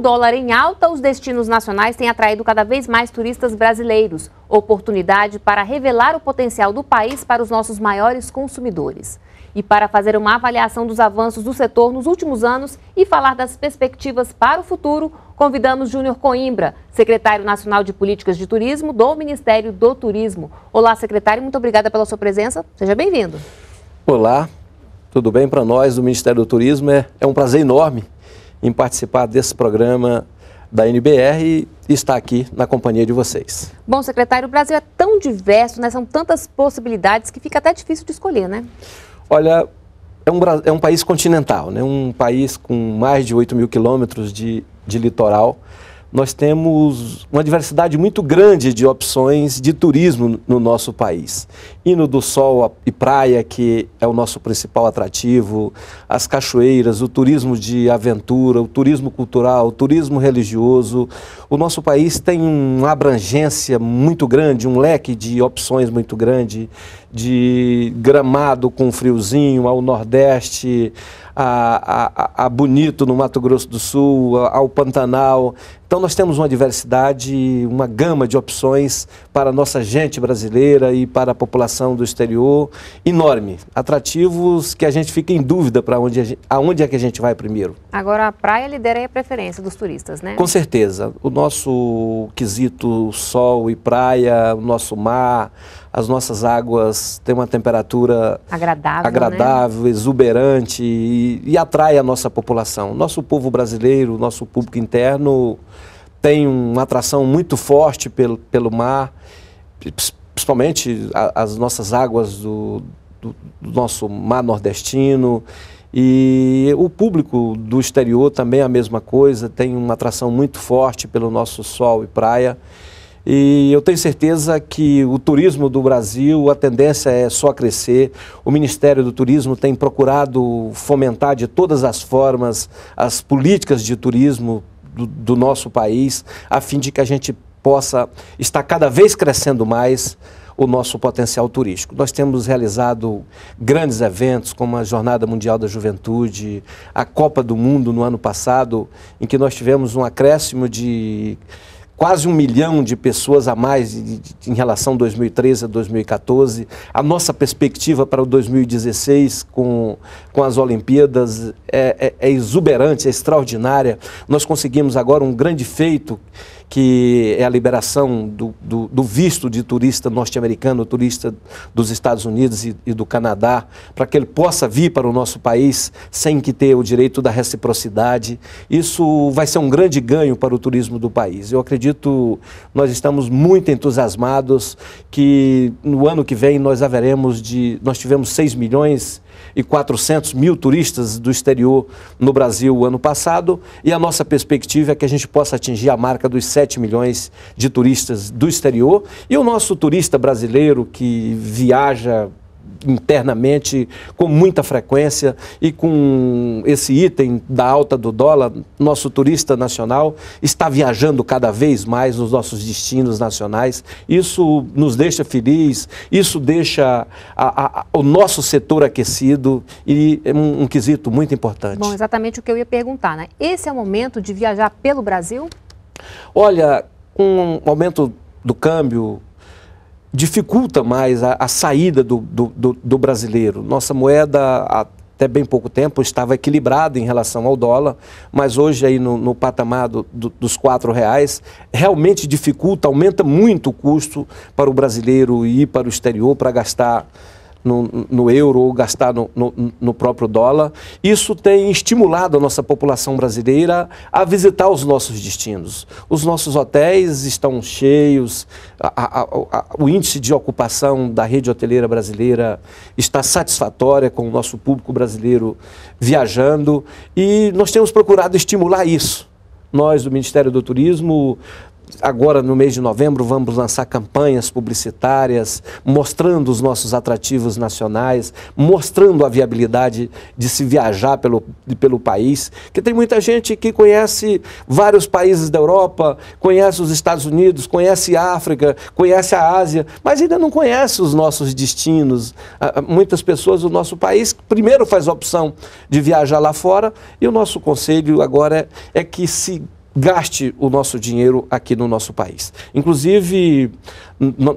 dólar em alta, os destinos nacionais têm atraído cada vez mais turistas brasileiros. Oportunidade para revelar o potencial do país para os nossos maiores consumidores. E para fazer uma avaliação dos avanços do setor nos últimos anos e falar das perspectivas para o futuro, convidamos Júnior Coimbra, secretário nacional de Políticas de Turismo do Ministério do Turismo. Olá, secretário, muito obrigada pela sua presença. Seja bem-vindo. Olá, tudo bem para nós do Ministério do Turismo? É, é um prazer enorme em participar desse programa da NBR e está aqui na companhia de vocês. Bom, secretário, o Brasil é tão diverso, né? são tantas possibilidades que fica até difícil de escolher, né? Olha, é um, é um país continental, né? um país com mais de 8 mil quilômetros de, de litoral nós temos uma diversidade muito grande de opções de turismo no nosso país. Hino do sol e praia, que é o nosso principal atrativo, as cachoeiras, o turismo de aventura, o turismo cultural, o turismo religioso. O nosso país tem uma abrangência muito grande, um leque de opções muito grande de Gramado com friozinho, ao Nordeste, a, a, a Bonito no Mato Grosso do Sul, ao Pantanal. Então nós temos uma diversidade, uma gama de opções para a nossa gente brasileira e para a população do exterior enorme. Atrativos que a gente fica em dúvida para onde, gente, aonde é que a gente vai primeiro. Agora a praia lidera a preferência dos turistas, né? Com certeza. O nosso quesito sol e praia, o nosso mar, as nossas águas têm uma temperatura agradável, agradável né? exuberante e, e, atrai a nossa população. Nosso povo brasileiro, nosso público interno tem uma atração muito forte pelo, pelo mar, principalmente a, as nossas águas do, do, do nosso mar nordestino. E o público do exterior também é a mesma coisa, tem uma atração muito forte pelo nosso sol e praia. E eu tenho certeza que o turismo do Brasil, a tendência é só crescer. O Ministério do Turismo tem procurado fomentar de todas as formas as políticas de turismo do, do nosso país, a fim de que a gente possa estar cada vez crescendo mais o nosso potencial turístico. Nós temos realizado grandes eventos, como a Jornada Mundial da Juventude, a Copa do Mundo no ano passado, em que nós tivemos um acréscimo de quase um milhão de pessoas a mais em relação a 2013 a 2014. A nossa perspectiva para o 2016 com, com as Olimpíadas é, é, é exuberante, é extraordinária. Nós conseguimos agora um grande feito que é a liberação do, do, do visto de turista norte-americano, turista dos Estados Unidos e, e do Canadá, para que ele possa vir para o nosso país sem que ter o direito da reciprocidade. Isso vai ser um grande ganho para o turismo do país. Eu acredito, nós estamos muito entusiasmados que no ano que vem nós haveremos de, nós tivemos 6 milhões e 400 mil turistas do exterior no Brasil o ano passado, e a nossa perspectiva é que a gente possa atingir a marca dos 7 milhões de turistas do exterior. E o nosso turista brasileiro que viaja internamente com muita frequência e com esse item da alta do dólar, nosso turista nacional está viajando cada vez mais nos nossos destinos nacionais. Isso nos deixa feliz, isso deixa a, a, o nosso setor aquecido e é um, um quesito muito importante. Bom, exatamente o que eu ia perguntar, né? Esse é o momento de viajar pelo Brasil? Olha, com um aumento do câmbio, dificulta mais a, a saída do, do, do, do, brasileiro. Nossa moeda, até bem pouco tempo, estava equilibrada em relação ao dólar, mas hoje aí no, no patamar do, dos quatro reais, realmente dificulta, aumenta muito o custo para o brasileiro ir para o exterior para gastar no, no euro ou gastar no, no, no, próprio dólar. Isso tem estimulado a nossa população brasileira a visitar os nossos destinos. Os nossos hotéis estão cheios, a, a, a, o índice de ocupação da rede hoteleira brasileira está satisfatória com o nosso público brasileiro viajando e nós temos procurado estimular isso. Nós, do Ministério do Turismo, agora no mês de novembro vamos lançar campanhas publicitárias mostrando os nossos atrativos nacionais, mostrando a viabilidade de se viajar pelo, pelo país, que tem muita gente que conhece vários países da Europa, conhece os Estados Unidos, conhece a África, conhece a Ásia, mas ainda não conhece os nossos destinos. Ah, ah, muitas pessoas do nosso país primeiro faz a opção de viajar lá fora e o nosso conselho agora é, é que se gaste o nosso dinheiro aqui no nosso país. Inclusive,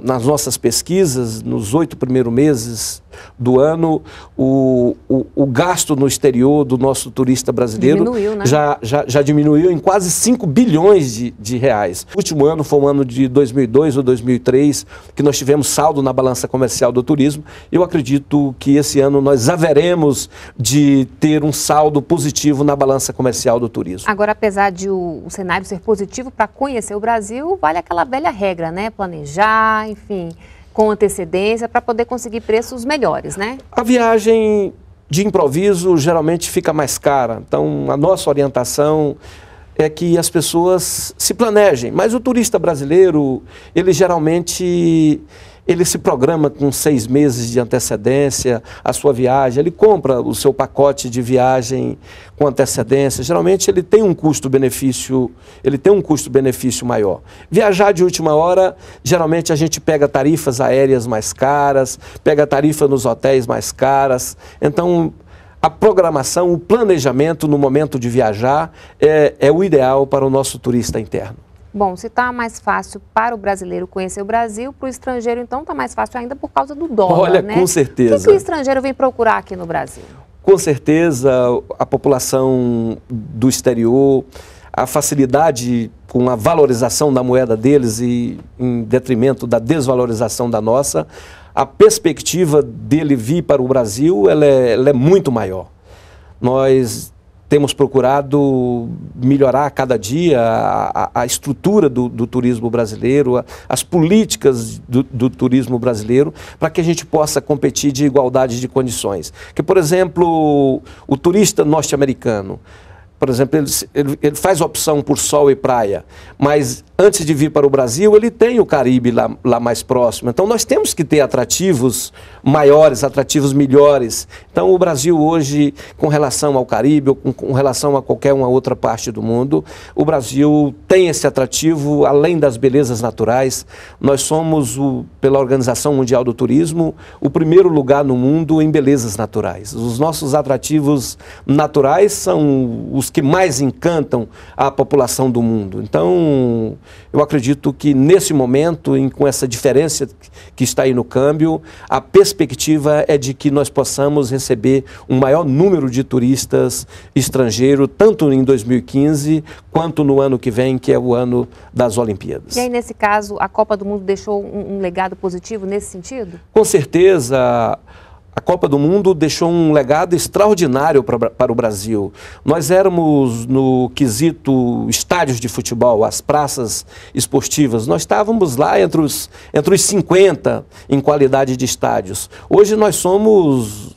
nas nossas pesquisas, nos oito primeiros meses do ano, o, o, o gasto no exterior do nosso turista brasileiro diminuiu, né? já, já, já diminuiu em quase 5 bilhões de, de reais. O último ano foi o um ano de 2002 ou 2003, que nós tivemos saldo na balança comercial do turismo. Eu acredito que esse ano nós haveremos de ter um saldo positivo na balança comercial do turismo. Agora, apesar de o, o cenário ser positivo para conhecer o Brasil, vale aquela velha regra, né? Planejar, enfim, com antecedência para poder conseguir preços melhores, né? A viagem de improviso geralmente fica mais cara. Então, a nossa orientação é que as pessoas se planejem. Mas o turista brasileiro, ele geralmente ele se programa com seis meses de antecedência a sua viagem, ele compra o seu pacote de viagem com antecedência. Geralmente ele tem um custo-benefício, ele tem um custo-benefício maior. Viajar de última hora, geralmente a gente pega tarifas aéreas mais caras, pega tarifa nos hotéis mais caras. Então a programação, o planejamento no momento de viajar é, é o ideal para o nosso turista interno. Bom, se está mais fácil para o brasileiro conhecer o Brasil, para o estrangeiro então está mais fácil ainda por causa do dólar, Olha, né? com certeza. O que, que o estrangeiro vem procurar aqui no Brasil? Com certeza, a população do exterior, a facilidade com a valorização da moeda deles e em detrimento da desvalorização da nossa, a perspectiva dele vir para o Brasil ela é, ela é muito maior. Nós temos procurado melhorar a cada dia a, a, estrutura do, do, turismo brasileiro, a, as políticas do, do turismo brasileiro, para que a gente possa competir de igualdade de condições. Que, por exemplo, o turista norte-americano, por exemplo, ele, ele, ele faz opção por sol e praia, mas antes de vir para o Brasil, ele tem o Caribe lá, lá, mais próximo. Então nós temos que ter atrativos maiores, atrativos melhores. Então o Brasil hoje, com relação ao Caribe ou com, com relação a qualquer uma outra parte do mundo, o Brasil tem esse atrativo além das belezas naturais. Nós somos, o, pela Organização Mundial do Turismo, o primeiro lugar no mundo em belezas naturais. Os nossos atrativos naturais são os que mais encantam a população do mundo. Então, eu acredito que nesse momento, em, com essa diferença que está aí no câmbio, a perspectiva é de que nós possamos receber um maior número de turistas estrangeiros, tanto em 2015 quanto no ano que vem, que é o ano das Olimpíadas. E aí, nesse caso, a Copa do Mundo deixou um, um legado positivo nesse sentido? Com certeza. A Copa do Mundo deixou um legado extraordinário pra, para o Brasil. Nós éramos, no quesito estádios de futebol, as praças esportivas, nós estávamos lá entre os, entre os 50 em qualidade de estádios. Hoje nós somos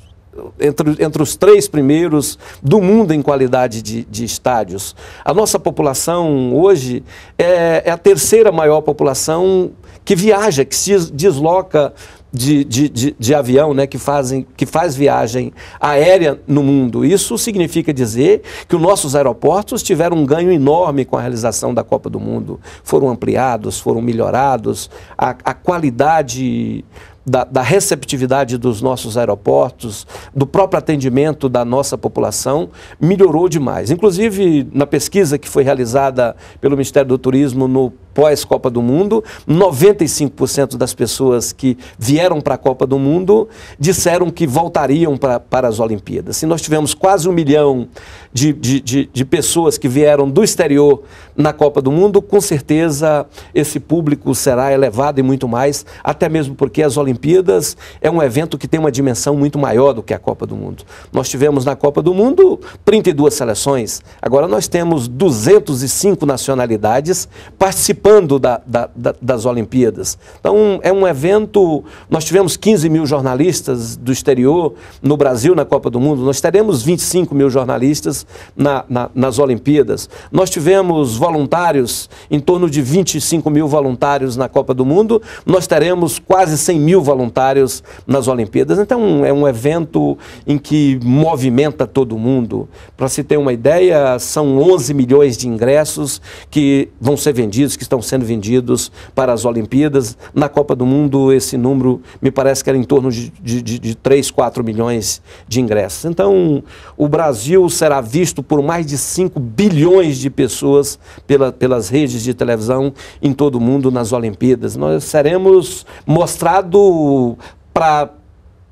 entre, entre os três primeiros do mundo em qualidade de, de estádios. A nossa população hoje é, é, a terceira maior população que viaja, que se desloca de, de, de, de, avião né, que, fazem, que faz viagem aérea no mundo. Isso significa dizer que os nossos aeroportos tiveram um ganho enorme com a realização da Copa do Mundo. Foram ampliados, foram melhorados, a, a qualidade da, da, receptividade dos nossos aeroportos, do próprio atendimento da nossa população, melhorou demais. Inclusive, na pesquisa que foi realizada pelo Ministério do Turismo no pós-Copa do Mundo, 95% das pessoas que vieram para a Copa do Mundo disseram que voltariam pra, para as Olimpíadas. Se nós tivemos quase um milhão de, de, de, de pessoas que vieram do exterior na Copa do Mundo, com certeza esse público será elevado e muito mais, até mesmo porque as Olimpíadas é um evento que tem uma dimensão muito maior do que a Copa do Mundo. Nós tivemos na Copa do Mundo 32 seleções, agora nós temos 205 nacionalidades participando participando da, da, da, das Olimpíadas. Então, é um evento. Nós tivemos 15 mil jornalistas do exterior no Brasil na Copa do Mundo, nós teremos 25 mil jornalistas na, na, nas Olimpíadas. Nós tivemos voluntários, em torno de 25 mil voluntários na Copa do Mundo, nós teremos quase 100 mil voluntários nas Olimpíadas. Então, é um evento em que movimenta todo mundo. Para se ter uma ideia, são 11 milhões de ingressos que vão ser vendidos, que estão estão sendo vendidos para as Olimpíadas. Na Copa do Mundo, esse número me parece que era em torno de, de, de, de 3, 4 milhões de ingressos. Então, o Brasil será visto por mais de 5 bilhões de pessoas pela, pelas redes de televisão em todo o mundo nas Olimpíadas. Nós seremos mostrado para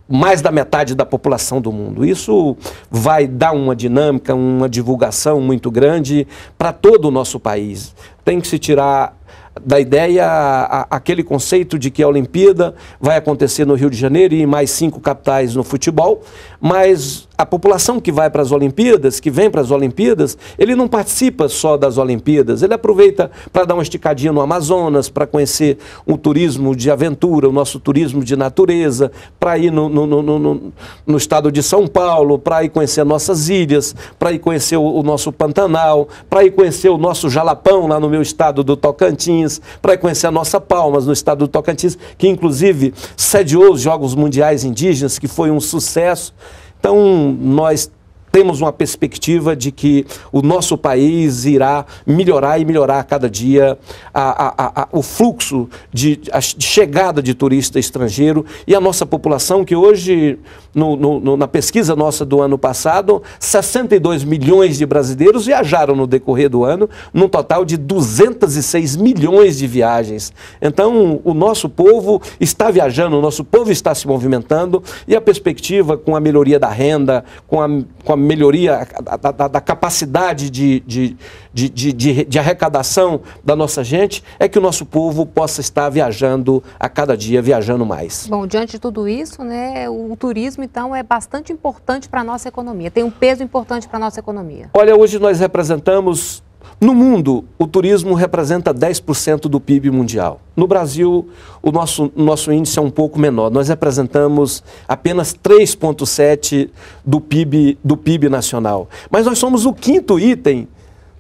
mais da metade da população do mundo. Isso vai dar uma dinâmica, uma divulgação muito grande para todo o nosso país. Tem que se tirar da ideia, a, aquele conceito de que a Olimpíada vai acontecer no Rio de Janeiro e em mais cinco capitais no futebol, mas a população que vai para as Olimpíadas, que vem para as Olimpíadas, ele não participa só das Olimpíadas, ele aproveita para dar uma esticadinha no Amazonas, para conhecer o turismo de aventura, o nosso turismo de natureza, para ir no, no, no, no, estado de São Paulo, para ir conhecer nossas ilhas, para ir conhecer o, o nosso Pantanal, para ir conhecer o nosso Jalapão lá no meu estado do Tocantins Tocantins, para conhecer a nossa Palmas, no estado do Tocantins, que inclusive sediou os Jogos Mundiais Indígenas, que foi um sucesso. Então, nós temos uma perspectiva de que o nosso país irá melhorar e melhorar a cada dia a, a, a, o fluxo de, de, chegada de turista estrangeiro e a nossa população, que hoje, no, no, na pesquisa nossa do ano passado, 62 milhões de brasileiros viajaram no decorrer do ano, num total de 206 milhões de viagens. Então, o nosso povo está viajando, o nosso povo está se movimentando e a perspectiva com a melhoria da renda, com a, com a melhoria da, da, da capacidade de, de, de, de, de arrecadação da nossa gente, é que o nosso povo possa estar viajando a cada dia, viajando mais. Bom, diante de tudo isso, né, o turismo, então, é bastante importante para a nossa economia, tem um peso importante para a nossa economia. Olha, hoje nós representamos no mundo, o turismo representa 10% do PIB mundial. No Brasil, o nosso, nosso índice é um pouco menor. Nós representamos apenas 3,7% do PIB, do PIB nacional. Mas nós somos o quinto item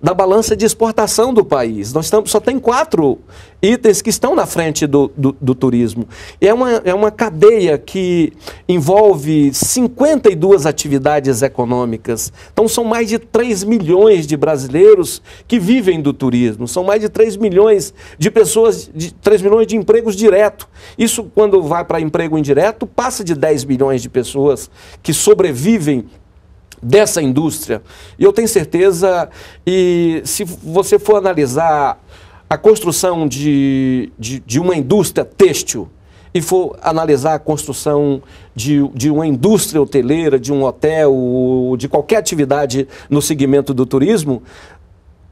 da balança de exportação do país. Nós estamos, só tem quatro itens que estão na frente do, do, do turismo. É uma, é uma cadeia que envolve 52 atividades econômicas. Então, são mais de 3 milhões de brasileiros que vivem do turismo. São mais de 3 milhões de pessoas, de 3 milhões de empregos direto. Isso, quando vai para emprego indireto, passa de 10 milhões de pessoas que sobrevivem dessa indústria. E eu tenho certeza, e se você for analisar a construção de, de, de uma indústria têxtil, e for analisar a construção de, de uma indústria hoteleira, de um hotel, de qualquer atividade no segmento do turismo,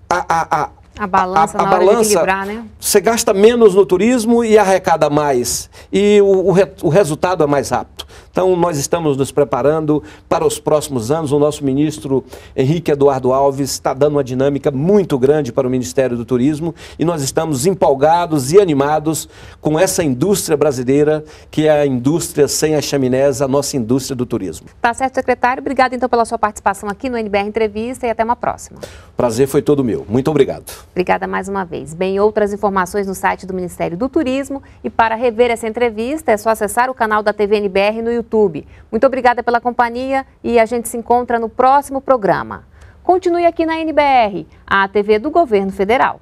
a, a, a, a balança, a, a, a balança né? Você gasta menos no turismo e arrecada mais. E o, o, re, o resultado é mais rápido. Então, nós estamos nos preparando para os próximos anos. O nosso ministro Henrique Eduardo Alves está dando uma dinâmica muito grande para o Ministério do Turismo e nós estamos empolgados e animados com essa indústria brasileira, que é a indústria sem as chaminés, a nossa indústria do turismo. Tá certo, secretário. Obrigado, então, pela sua participação aqui no NBR Entrevista e até uma próxima. Prazer foi todo meu. Muito obrigado. Obrigada mais uma vez. Bem, outras informações no site do Ministério do Turismo e para rever essa entrevista é só acessar o canal da TV NBR no YouTube YouTube. Muito obrigada pela companhia e a gente se encontra no próximo programa. Continue aqui na NBR, a TV do Governo Federal.